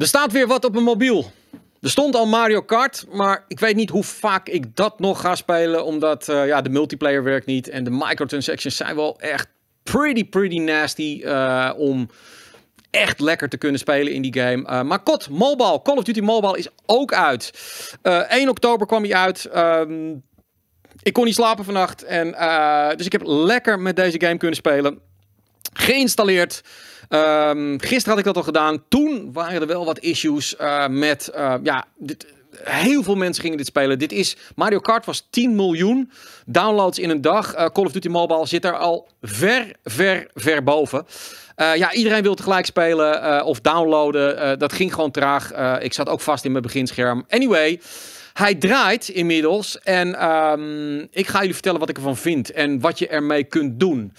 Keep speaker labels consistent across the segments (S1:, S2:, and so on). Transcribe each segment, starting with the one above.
S1: Er staat weer wat op mijn mobiel. Er stond al Mario Kart, maar ik weet niet hoe vaak ik dat nog ga spelen. Omdat eh, ja, de multiplayer werkt niet. En de microtransactions zijn wel echt pretty, pretty nasty eh, om echt lekker te kunnen spelen in die game. Eh, maar kot, Mobile, Call of Duty Mobile is ook uit. 1 oktober kwam hij uit. Ehm, ik kon niet slapen vannacht. En, dus ik heb lekker met deze game kunnen spelen geïnstalleerd. Um, gisteren had ik dat al gedaan. Toen waren er wel wat issues eh, met. Eh, ja, dit, heel veel mensen gingen dit spelen. Dit is. Mario Kart was 10 miljoen downloads in een dag. Eh, Call of Duty Mobile zit daar al ver, ver, ver boven. ja, iedereen wil tegelijk spelen of downloaden. dat ging gewoon traag. ik zat ook vast in mijn beginscherm. Anyway. Hij draait inmiddels en ehm, ik ga jullie vertellen wat ik ervan vind en wat je ermee kunt doen.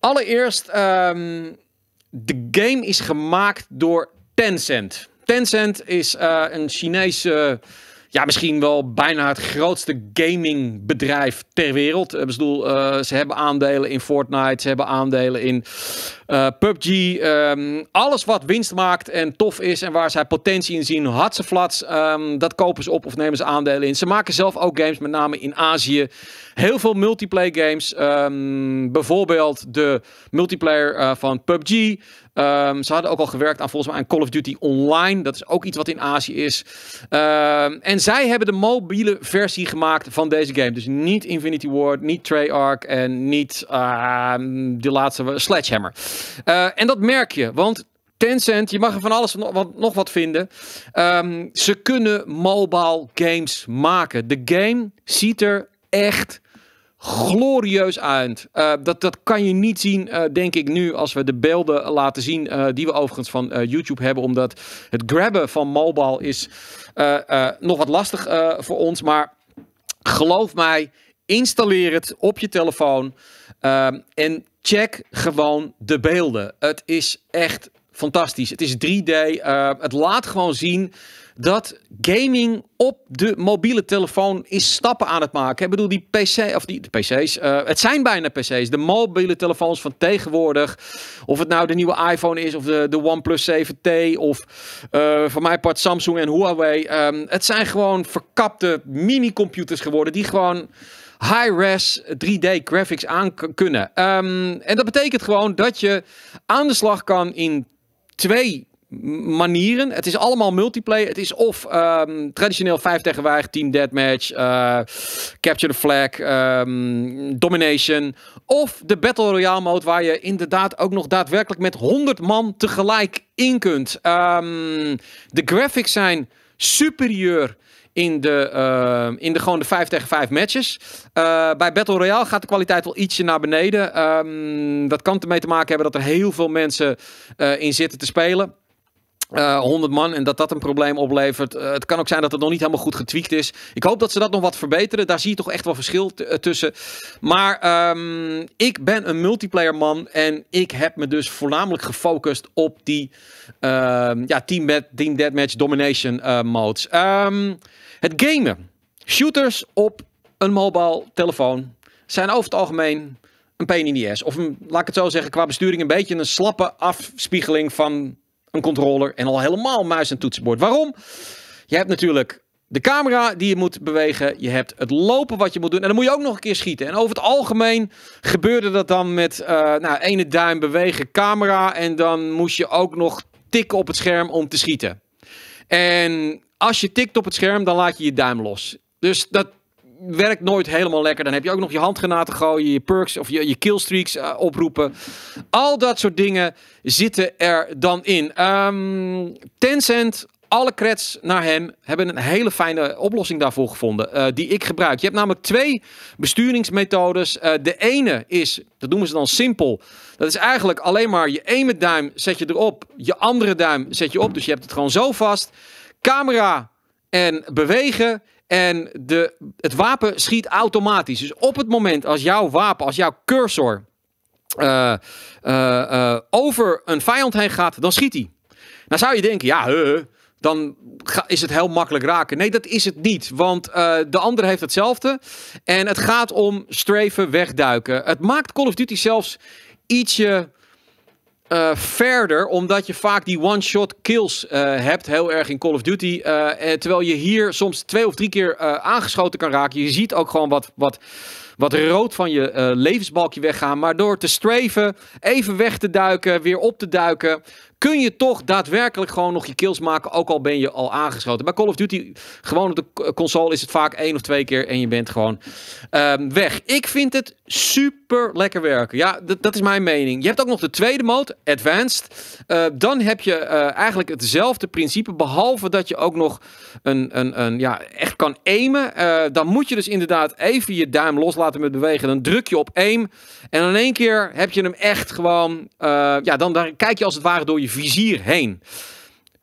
S1: Allereerst, ehm, de game is gemaakt door Tencent. Tencent is eh, een Chinese ja, misschien wel bijna het grootste gamingbedrijf ter wereld. Ik bedoel, eh, ze hebben aandelen in Fortnite, ze hebben aandelen in eh, PUBG. Ehm, alles wat winst maakt en tof is en waar zij potentie in zien, had ze flats. Ehm, dat kopen ze op of nemen ze aandelen in. Ze maken zelf ook games, met name in Azië. Heel veel multiplayer games. Ehm, bijvoorbeeld de multiplayer eh, van PUBG. Ehm, ze hadden ook al gewerkt aan volgens mij aan Call of Duty Online. Dat is ook iets wat in Azië is. Ehm, en zij hebben de mobiele versie gemaakt van deze game. Dus niet Infinity Ward, niet Treyarch en niet ehm, de laatste Sledgehammer. Eh, en dat merk je, want Tencent, je mag er van alles nog wat vinden. ze kunnen mobile games maken. De game ziet er echt glorieus uit. Eh, dat, dat kan je niet zien, eh, denk ik, nu als we de beelden laten zien. Eh, die we overigens van YouTube hebben. Omdat het grabben van mobile is nog wat lastig voor ons. Maar geloof mij, installeer het op je telefoon. en check gewoon de beelden. Het is echt fantastisch. Het is 3D. het laat gewoon zien dat gaming op de mobiele telefoon is stappen aan het maken. Ik bedoel, die PC, of die de PC's, eh, het zijn bijna PC's. De mobiele telefoons van tegenwoordig, of het nou de nieuwe iPhone is, of de, de OnePlus 7T, of uh, eh, van mijn part Samsung en Huawei. Ehm, het zijn gewoon verkapte mini-computers geworden die gewoon high-res 3D graphics aan kunnen. Ehm, en dat betekent gewoon dat je aan de slag kan in twee manieren. Het is allemaal multiplayer. Het is of ehm, traditioneel 5 tegen 5, team deathmatch, eh, capture the flag, ehm, domination. Of de battle royale mode waar je inderdaad ook nog daadwerkelijk met 100 man tegelijk in kunt. Ehm, de graphics zijn superieur in de, in de gewoon de 5 tegen 5 matches. Eh, bij Battle Royale gaat de kwaliteit wel ietsje naar beneden. dat kan ermee te maken hebben dat er heel veel mensen eh, in zitten te spelen uh, eh, 100 man en dat dat een probleem oplevert. Eh, het kan ook zijn dat het nog niet helemaal goed getweekt is. Ik hoop dat ze dat nog wat verbeteren. Daar zie je toch echt wel verschil eh, tussen. Maar ehm, ik ben een multiplayer man en ik heb me dus voornamelijk gefocust op die ehm, ja, team, team deathmatch domination modes. Ehm, het gamen. Shooters op een mobile telefoon zijn over het algemeen een pain in the ass. Of laat ik het zo zeggen, qua besturing een beetje een slappe afspiegeling van een controller en al helemaal muis en toetsenbord. Waarom? Je hebt natuurlijk de camera die je moet bewegen. Je hebt het lopen wat je moet doen. En dan moet je ook nog een keer schieten. En over het algemeen gebeurde dat dan met uh, nou, ene duim bewegen camera. En dan moest je ook nog tikken op het scherm om te schieten. En als je tikt op het scherm, dan laat je je duim los. Dus dat werkt nooit helemaal lekker. Dan heb je ook nog je handgranaten gooien, je perks of je, je killstreaks eh, oproepen. Al dat soort dingen zitten er dan in. Ehm, Tencent, alle creds naar hem hebben een hele fijne oplossing daarvoor gevonden. Eh, die ik gebruik. Je hebt namelijk twee besturingsmethodes. Eh, de ene is, dat noemen ze dan simpel. Dat is eigenlijk alleen maar je ene duim zet je erop. Je andere duim zet je op. Dus je hebt het gewoon zo vast. Camera en bewegen. En de, het wapen schiet automatisch. Dus op het moment als jouw wapen, als jouw cursor eh, eh, eh, over een vijand heen gaat, dan schiet hij. Nou zou je denken, ja, dan is het heel makkelijk raken. Nee, dat is het niet. Want de andere heeft hetzelfde. En het gaat om streven, wegduiken. Het maakt Call of Duty zelfs ietsje eh, verder, omdat je vaak die one-shot kills eh, hebt, heel erg in Call of Duty. Eh, terwijl je hier soms twee of drie keer aangeschoten kan raken. Je ziet ook gewoon wat, wat, wat rood van je levensbalkje weggaan. Maar door te streven, even weg te duiken, weer op te duiken, kun je toch daadwerkelijk gewoon nog je kills maken, ook al ben je al aangeschoten. Bij Call of Duty, gewoon op de console, is het vaak één of twee keer en je bent gewoon ehm, weg. Ik vind het super lekker werken. Ja, dat is mijn mening. Je hebt ook nog de tweede mode, Advanced. Eh, dan heb je eh, eigenlijk hetzelfde principe, behalve dat je ook nog een, een, een ja, echt kan aimen. Eh, dan moet je dus inderdaad even je duim loslaten met bewegen. Dan druk je op aim en in één keer heb je hem echt gewoon, ja, dan daar kijk je als het ware door je vizier heen.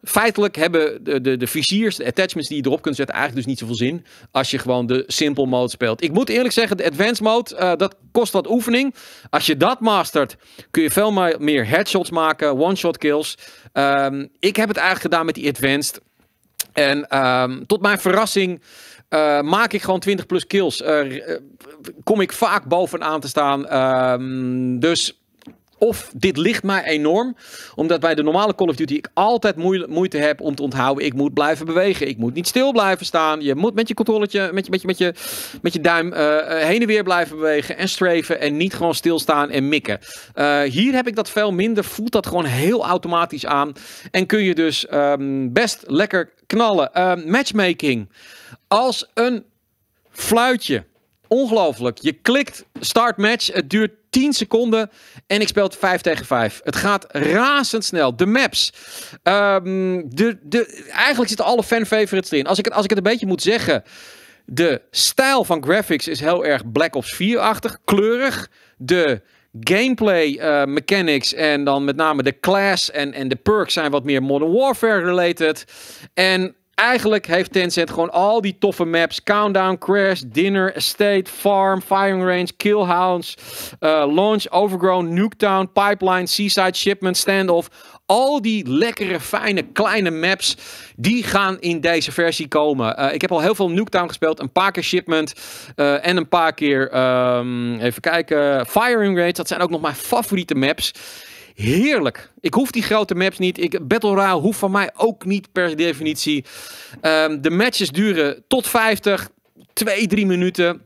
S1: Feitelijk hebben de, de, de viziers, de attachments die je erop kunt zetten, eigenlijk dus niet zoveel zin. Als je gewoon de simple mode speelt. Ik moet eerlijk zeggen, de advanced mode, eh, dat kost wat oefening. Als je dat mastert, kun je veel meer headshots maken, one-shot kills. Ehm, ik heb het eigenlijk gedaan met die advanced. En ehm, tot mijn verrassing eh, maak ik gewoon 20 plus kills. Eh, kom ik vaak bovenaan te staan. Ehm, dus of dit ligt mij enorm. Omdat bij de normale Call of Duty ik altijd moeite heb om te onthouden. Ik moet blijven bewegen. Ik moet niet stil blijven staan. Je moet met je controletje, met je, met je, met je, met je duim eh, eh, heen en weer blijven bewegen. En streven. En niet gewoon stilstaan en mikken. Eh, hier heb ik dat veel minder. Voelt dat gewoon heel automatisch aan. En kun je dus ehm, best lekker knallen. Ehm, matchmaking. Als een fluitje. Ongelooflijk. Je klikt start match. Het duurt 10 seconden. En ik speel het 5 tegen 5. Het gaat razendsnel. De maps. Ehm, de, de, eigenlijk zitten alle fan-favorites erin. Als ik, het, als ik het een beetje moet zeggen. De stijl van graphics is heel erg Black Ops 4-achtig. Kleurig. De gameplay eh, mechanics en dan met name de class en, en de perks zijn wat meer Modern Warfare related. En Eigenlijk heeft Tencent gewoon al die toffe maps. Countdown, Crash, Dinner, Estate, Farm, Firing Range, Killhounds, eh, Launch, Overgrown, Nuketown, Pipeline, Seaside, Shipment, Standoff. Al die lekkere, fijne, kleine maps, die gaan in deze versie komen. Eh, ik heb al heel veel Nuketown gespeeld, een paar keer Shipment eh, en een paar keer, ehm, even kijken, Firing Range. Dat zijn ook nog mijn favoriete maps. Heerlijk. Ik hoef die grote maps niet. Ik, Battle Royale hoeft van mij ook niet per definitie. Ehm, de matches duren tot 50, 2, 3 minuten.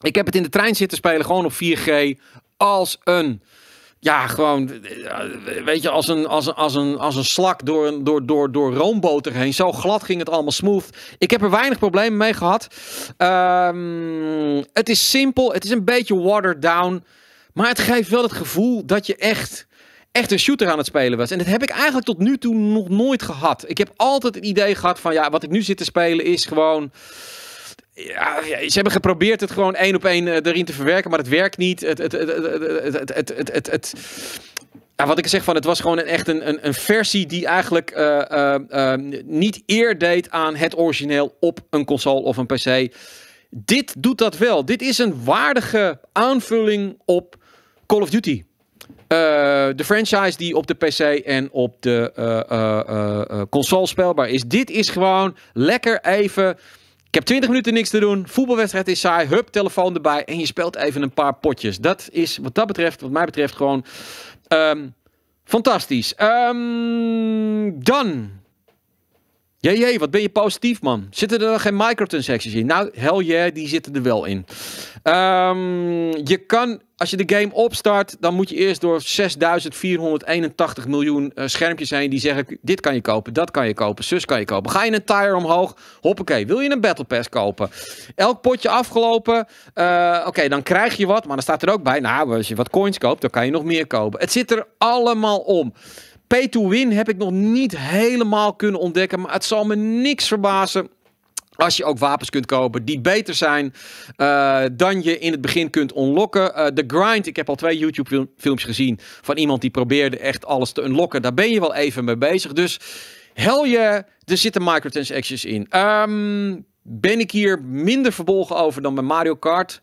S1: Ik heb het in de trein zitten spelen, gewoon op 4G. Als een ja, gewoon, eh, weet je, als een, als een, als een, als een slak door, door door, door, door roomboter heen. Zo glad ging het allemaal smooth. Ik heb er weinig problemen mee gehad. Ehm, het is simpel, het is een beetje watered down. Maar het geeft wel het gevoel dat je echt echt een shooter aan het spelen was. En dat heb ik eigenlijk tot nu toe nog nooit gehad. Ik heb altijd het idee gehad van ja, wat ik nu zit te spelen is gewoon. Ja, ze hebben geprobeerd het gewoon één op één erin te verwerken, maar het werkt niet. Het, het, het, het ja, wat ik zeg van, het was gewoon een, echt een, een, versie die eigenlijk niet eer deed aan het origineel op een console of een PC. Dit doet dat wel. Dit is een waardige aanvulling op Call of Duty. Eh, de franchise die op de PC en op de eh, eh, console speelbaar is. Dit is gewoon lekker even. Ik heb 20 minuten niks te doen. Voetbalwedstrijd is saai. Hup, telefoon erbij. En je speelt even een paar potjes. Dat is wat dat betreft, wat mij betreft, gewoon ehm, fantastisch. Ehm, dan Jee, jee, wat ben je positief, man. Zitten er geen microtransacties in? Nou, hell yeah, die zitten er wel in. Ehm, je kan, als je de game opstart, dan moet je eerst door 6.481 miljoen eh, schermpjes heen die zeggen: Dit kan je kopen, dat kan je kopen, zus kan je kopen. Ga je een tire omhoog? Hoppakee, wil je een Battle Pass kopen? Elk potje afgelopen, eh, oké, dan krijg je wat, maar dan staat er ook bij: Nou, als je wat coins koopt, dan kan je nog meer kopen. Het zit er allemaal om. Pay to win heb ik nog niet helemaal kunnen ontdekken. Maar het zal me niks verbazen als je ook wapens kunt kopen die beter zijn eh, dan je in het begin kunt unlocken. De eh, grind, ik heb al twee YouTube-filmpjes gezien van iemand die probeerde echt alles te unlocken. Daar ben je wel even mee bezig. Dus hel je, er zitten microtransactions in. Ehm, ben ik hier minder verbolgen over dan bij Mario Kart?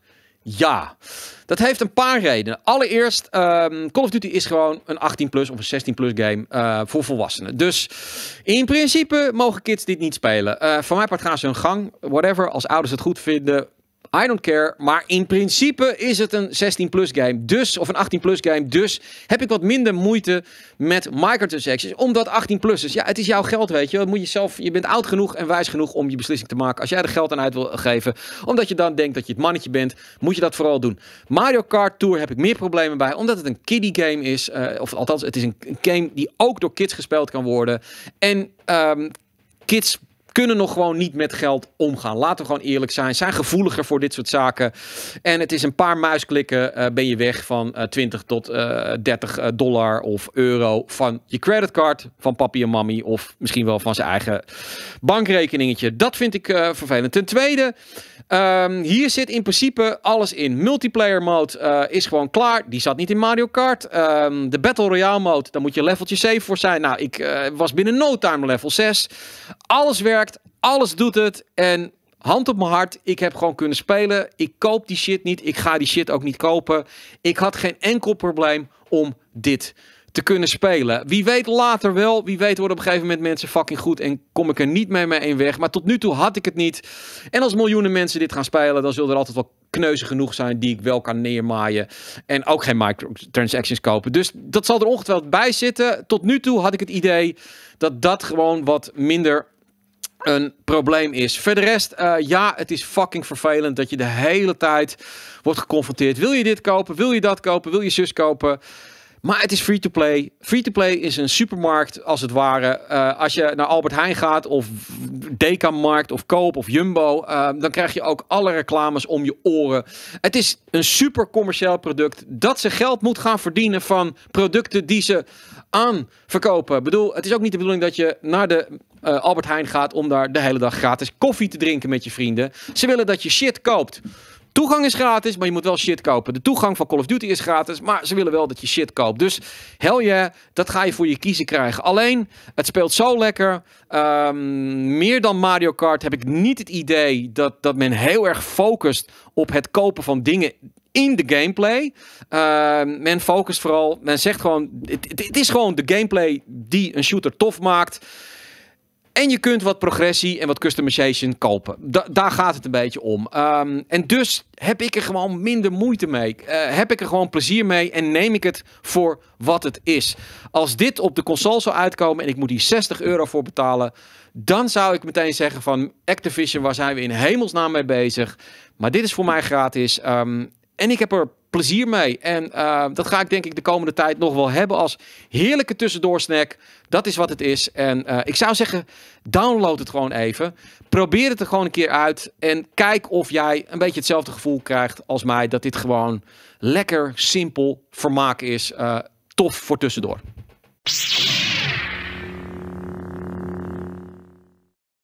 S1: Ja, dat heeft een paar redenen. Allereerst, ehm, Call of Duty is gewoon een 18-plus of een 16-plus game eh, voor volwassenen. Dus in principe mogen kids dit niet spelen. Uh, eh, van mijn part gaan ze hun gang. Whatever, als ouders het goed vinden, I don't care. Maar in principe is het een 16-plus game. Dus, of een 18-plus game. Dus heb ik wat minder moeite met microtransactions. Omdat 18 is. ja, het is jouw geld, weet je. moet je, zelf, je bent oud genoeg en wijs genoeg om je beslissing te maken. Als jij er geld aan uit wil geven, omdat je dan denkt dat je het mannetje bent, moet je dat vooral doen. Mario Kart Tour heb ik meer problemen bij, omdat het een kiddie game is. Eh, of althans, het is een game die ook door kids gespeeld kan worden. En ehm, kids kunnen nog gewoon niet met geld omgaan. Laten we gewoon eerlijk zijn. Zijn gevoeliger voor dit soort zaken. En het is een paar muisklikken eh, ben je weg van uh, eh, 20 tot uh, eh, 30 dollar of euro van je creditcard, van papi en mami of misschien wel van zijn eigen bankrekeningetje. Dat vind ik vervelend. Ten tweede, ehm, hier zit in principe alles in. Multiplayer mode is gewoon klaar. Die zat niet in Mario Kart. Ehm, de Battle Royale mode, daar moet je leveltje 7 voor zijn. Nou, ik was binnen no time level 6. Alles werkt. Alles doet het. En hand op mijn hart, ik heb gewoon kunnen spelen. Ik koop die shit niet. Ik ga die shit ook niet kopen. Ik had geen enkel probleem om dit te kunnen spelen. Wie weet later wel. Wie weet worden op een gegeven moment mensen fucking goed en kom ik er niet mee mee in weg. Maar tot nu toe had ik het niet. En als miljoenen mensen dit gaan spelen, dan zullen er altijd wel kneuzen genoeg zijn die ik wel kan neermaaien. En ook geen microtransactions kopen. Dus dat zal er ongetwijfeld bij zitten. Tot nu toe had ik het idee dat dat gewoon wat minder een probleem is. Verder rest, eh, ja, het is fucking vervelend dat je de hele tijd wordt geconfronteerd. Wil je dit kopen? Wil je dat kopen? Wil je zus kopen? Maar het is free to play. Free to play is een supermarkt als het ware. Eh, als je naar Albert Heijn gaat of Dekamarkt of Koop of Jumbo, eh, dan krijg je ook alle reclames om je oren. Het is een super commercieel product dat ze geld moet gaan verdienen van producten die ze aan verkopen. Ik bedoel, het is ook niet de bedoeling dat je naar de eh, Albert Heijn gaat om daar de hele dag gratis koffie te drinken met je vrienden. Ze willen dat je shit koopt toegang is gratis, maar je moet wel shit kopen. De toegang van Call of Duty is gratis, maar ze willen wel dat je shit koopt. Dus hel je, dat ga je voor je kiezen krijgen. Alleen, het speelt zo lekker. Ehm, meer dan Mario Kart heb ik niet het idee dat, dat men heel erg focust op het kopen van dingen in de gameplay. Ehm, men focust vooral, men zegt gewoon, het, het is gewoon de gameplay die een shooter tof maakt. En je kunt wat progressie en wat customization kopen. Da daar gaat het een beetje om. Ehm, en dus heb ik er gewoon minder moeite mee. Eh, heb ik er gewoon plezier mee en neem ik het voor wat het is. Als dit op de console zou uitkomen en ik moet die 60 euro voor betalen, dan zou ik meteen zeggen van Activision, waar zijn we in hemelsnaam mee bezig? Maar dit is voor mij gratis. Um, en ik heb er plezier mee. En eh, dat ga ik denk ik de komende tijd nog wel hebben als heerlijke tussendoorsnack. Dat is wat het is. En eh, ik zou zeggen, download het gewoon even. Probeer het er gewoon een keer uit. En kijk of jij een beetje hetzelfde gevoel krijgt als mij. Dat dit gewoon lekker, simpel vermaak is. Eh, tof voor tussendoor.